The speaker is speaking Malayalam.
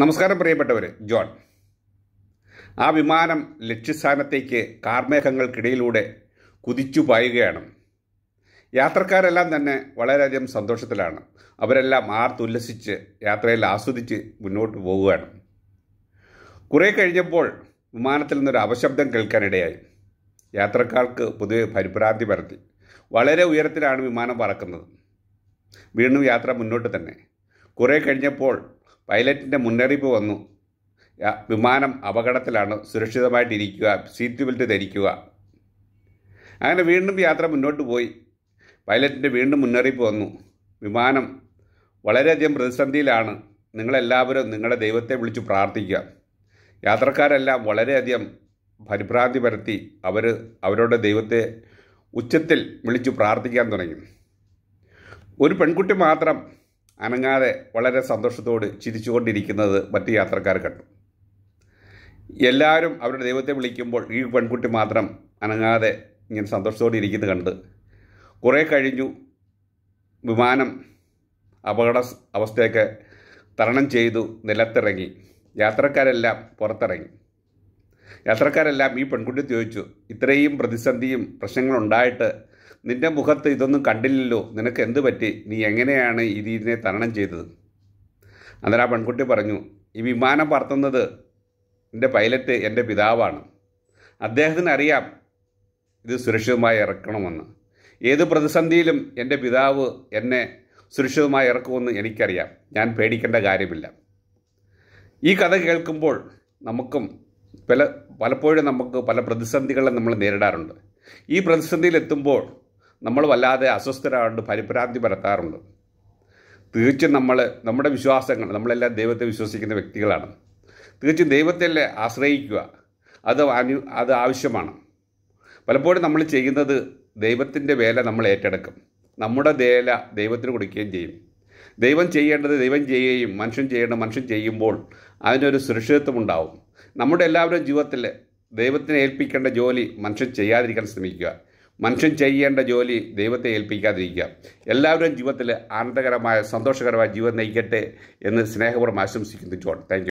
നമസ്കാരം പ്രിയപ്പെട്ടവർ ജോൺ ആ വിമാനം ലക്ഷ്യസ്ഥാനത്തേക്ക് കാർമേഘങ്ങൾക്കിടയിലൂടെ കുതിച്ചു പായുകയാണ് യാത്രക്കാരെല്ലാം തന്നെ വളരെയധികം സന്തോഷത്തിലാണ് അവരെല്ലാം ആർത്തുല്ലസിച്ച് യാത്രയിൽ ആസ്വദിച്ച് മുന്നോട്ട് പോവുകയാണ് കുറേ കഴിഞ്ഞപ്പോൾ വിമാനത്തിൽ നിന്നൊരു അപശബ്ദം കേൾക്കാനിടയായി യാത്രക്കാർക്ക് പൊതുവെ പരിഭ്രാന്തി പരത്തി വളരെ ഉയരത്തിലാണ് വിമാനം പറക്കുന്നത് വീണ്ടും യാത്ര മുന്നോട്ട് തന്നെ കുറേ കഴിഞ്ഞപ്പോൾ പൈലറ്റിൻ്റെ മുന്നറിയിപ്പ് വന്നു വിമാനം അപകടത്തിലാണ് സുരക്ഷിതമായിട്ടിരിക്കുക സീറ്റ് ബെൽറ്റ് ധരിക്കുക അങ്ങനെ വീണ്ടും യാത്ര മുന്നോട്ട് പോയി പൈലറ്റിൻ്റെ വീണ്ടും മുന്നറിയിപ്പ് വന്നു വിമാനം വളരെയധികം പ്രതിസന്ധിയിലാണ് നിങ്ങളെല്ലാവരും നിങ്ങളുടെ ദൈവത്തെ വിളിച്ച് പ്രാർത്ഥിക്കുക യാത്രക്കാരെല്ലാം വളരെയധികം പരിഭ്രാന്തി പരത്തി അവർ അവരുടെ ദൈവത്തെ ഉച്ചത്തിൽ വിളിച്ചു പ്രാർത്ഥിക്കാൻ തുടങ്ങി ഒരു പെൺകുട്ടി മാത്രം അനങ്ങാതെ വളരെ സന്തോഷത്തോട് ചിരിച്ചുകൊണ്ടിരിക്കുന്നത് മറ്റ് യാത്രക്കാർ കണ്ടു എല്ലാവരും അവരുടെ ദൈവത്തെ വിളിക്കുമ്പോൾ ഈ പെൺകുട്ടി മാത്രം അനങ്ങാതെ ഇങ്ങനെ സന്തോഷത്തോടെ ഇരിക്കുന്നത് കണ്ട് കുറേ കഴിഞ്ഞു വിമാനം അപകട അവസ്ഥയൊക്കെ തരണം ചെയ്തു നിലത്തിറങ്ങി യാത്രക്കാരെല്ലാം പുറത്തിറങ്ങി യാത്രക്കാരെല്ലാം ഈ പെൺകുട്ടി ചോദിച്ചു ഇത്രയും പ്രതിസന്ധിയും പ്രശ്നങ്ങളുണ്ടായിട്ട് നിന്റെ മുഖത്ത് ഇതൊന്നും കണ്ടില്ലല്ലോ നിനക്ക് എന്ത് പറ്റി നീ എങ്ങനെയാണ് ഇത് ഇതിനെ തരണം ചെയ്തത് അന്നേരം ആ പെൺകുട്ടി പറഞ്ഞു ഈ വിമാനം പറത്തുന്നത് എൻ്റെ പൈലറ്റ് എൻ്റെ പിതാവാണ് അദ്ദേഹത്തിന് അറിയാം ഇത് സുരക്ഷിതമായി ഇറക്കണമെന്ന് ഏത് പ്രതിസന്ധിയിലും എൻ്റെ പിതാവ് എന്നെ സുരക്ഷിതമായി ഇറക്കുമെന്ന് എനിക്കറിയാം ഞാൻ പേടിക്കേണ്ട കാര്യമില്ല ഈ കഥ കേൾക്കുമ്പോൾ നമുക്കും പല പലപ്പോഴും നമുക്ക് പല പ്രതിസന്ധികളെ നമ്മൾ നേരിടാറുണ്ട് ഈ പ്രതിസന്ധിയിലെത്തുമ്പോൾ നമ്മൾ വല്ലാതെ അസ്വസ്ഥരാണ്ട് പരിഭ്രാന്തി പരത്താറുണ്ട് തീർച്ചയായും നമ്മൾ നമ്മുടെ വിശ്വാസങ്ങൾ നമ്മളെല്ലാം ദൈവത്തെ വിശ്വസിക്കുന്ന വ്യക്തികളാണ് തീർച്ചയായും ദൈവത്തെ ആശ്രയിക്കുക അത് അനു അത് ആവശ്യമാണ് പലപ്പോഴും നമ്മൾ ചെയ്യുന്നത് ദൈവത്തിൻ്റെ വേല നമ്മൾ ഏറ്റെടുക്കും നമ്മുടെ വേല ദൈവത്തിന് കൊടുക്കുകയും ചെയ്യും ദൈവം ചെയ്യേണ്ടത് ദൈവം ചെയ്യുകയും മനുഷ്യൻ ചെയ്യേണ്ടത് മനുഷ്യൻ ചെയ്യുമ്പോൾ അതിനൊരു സുരക്ഷിതത്വം ഉണ്ടാവും നമ്മുടെ എല്ലാവരുടെയും ജീവിതത്തിൽ ദൈവത്തിനെ ഏൽപ്പിക്കേണ്ട ജോലി മനുഷ്യൻ ചെയ്യാതിരിക്കാൻ ശ്രമിക്കുക മനുഷ്യൻ ചെയ്യേണ്ട ജോലി ദൈവത്തെ ഏൽപ്പിക്കാതിരിക്കുക എല്ലാവരും ജീവിതത്തിൽ ആനന്ദകരമായ സന്തോഷകരമായ ജീവിതം നയിക്കട്ടെ എന്ന് സ്നേഹപൂർവ്വം ആശംസിക്കുന്നു ജോൺ താങ്ക്